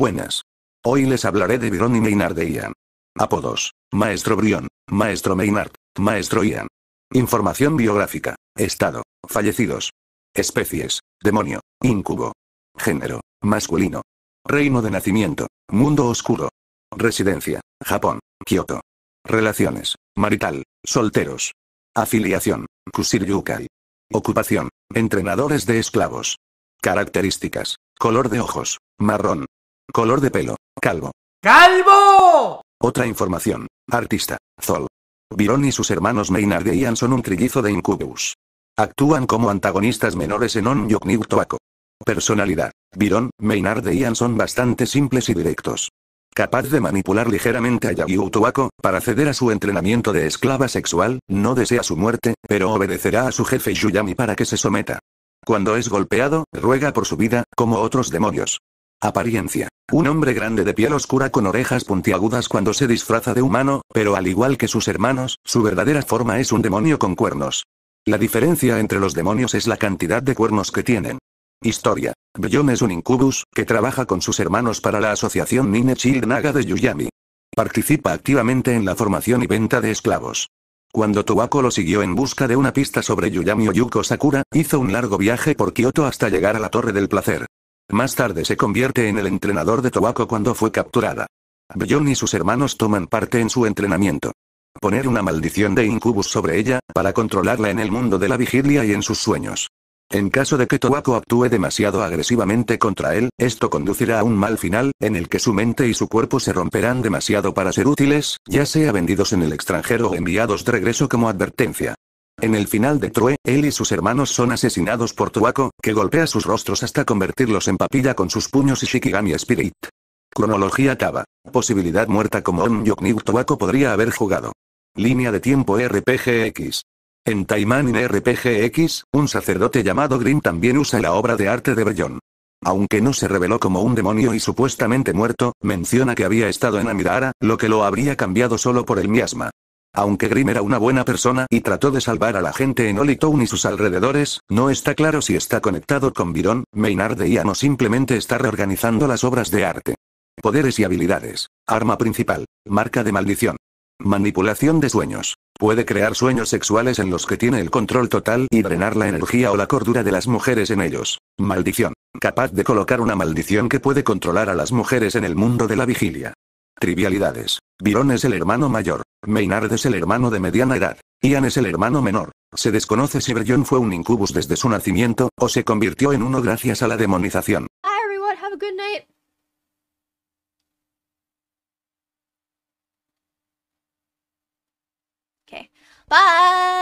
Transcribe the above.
Buenas. Hoy les hablaré de Brion y Maynard de Ian. Apodos. Maestro Brion, Maestro Maynard, Maestro Ian. Información biográfica. Estado. Fallecidos. Especies. Demonio. Incubo. Género. Masculino. Reino de nacimiento. Mundo oscuro. Residencia. Japón. Kioto. Relaciones. Marital. Solteros. Afiliación. Kusir Ocupación. Entrenadores de esclavos. Características. Color de ojos. Marrón. Color de pelo. Calvo. ¡Calvo! Otra información. Artista. Zol. Biron y sus hermanos Maynard e Ian son un trillizo de Incubus. Actúan como antagonistas menores en On Yoknib Personalidad. Biron, Maynard e Ian son bastante simples y directos. Capaz de manipular ligeramente a Yagyu Tobacco, para ceder a su entrenamiento de esclava sexual, no desea su muerte, pero obedecerá a su jefe Yuyami para que se someta. Cuando es golpeado, ruega por su vida, como otros demonios. Apariencia. Un hombre grande de piel oscura con orejas puntiagudas cuando se disfraza de humano, pero al igual que sus hermanos, su verdadera forma es un demonio con cuernos. La diferencia entre los demonios es la cantidad de cuernos que tienen. Historia. Bellón es un incubus, que trabaja con sus hermanos para la asociación Nine Naga de Yuyami. Participa activamente en la formación y venta de esclavos. Cuando Tobacco lo siguió en busca de una pista sobre Yuyami o Yuko Sakura, hizo un largo viaje por Kioto hasta llegar a la Torre del Placer. Más tarde se convierte en el entrenador de Tobaco cuando fue capturada. Brion y sus hermanos toman parte en su entrenamiento. Poner una maldición de Incubus sobre ella, para controlarla en el mundo de la vigilia y en sus sueños. En caso de que Tobaco actúe demasiado agresivamente contra él, esto conducirá a un mal final, en el que su mente y su cuerpo se romperán demasiado para ser útiles, ya sea vendidos en el extranjero o enviados de regreso como advertencia. En el final de True, él y sus hermanos son asesinados por Tuaco, que golpea sus rostros hasta convertirlos en papilla con sus puños y Shikigami Spirit. Cronología Taba. Posibilidad muerta como un Yokni Truaco podría haber jugado. Línea de tiempo RPGX. En Taiman in RPGX, un sacerdote llamado Green también usa la obra de arte de bryon Aunque no se reveló como un demonio y supuestamente muerto, menciona que había estado en Amidara, lo que lo habría cambiado solo por el miasma. Aunque Grim era una buena persona y trató de salvar a la gente en Olitown y sus alrededores, no está claro si está conectado con Virón, Maynard de Ian o simplemente está reorganizando las obras de arte. Poderes y habilidades. Arma principal. Marca de maldición. Manipulación de sueños. Puede crear sueños sexuales en los que tiene el control total y drenar la energía o la cordura de las mujeres en ellos. Maldición. Capaz de colocar una maldición que puede controlar a las mujeres en el mundo de la vigilia. Trivialidades. Biron es el hermano mayor. Maynard es el hermano de mediana edad. Ian es el hermano menor. Se desconoce si Brion fue un incubus desde su nacimiento, o se convirtió en uno gracias a la demonización. Bye!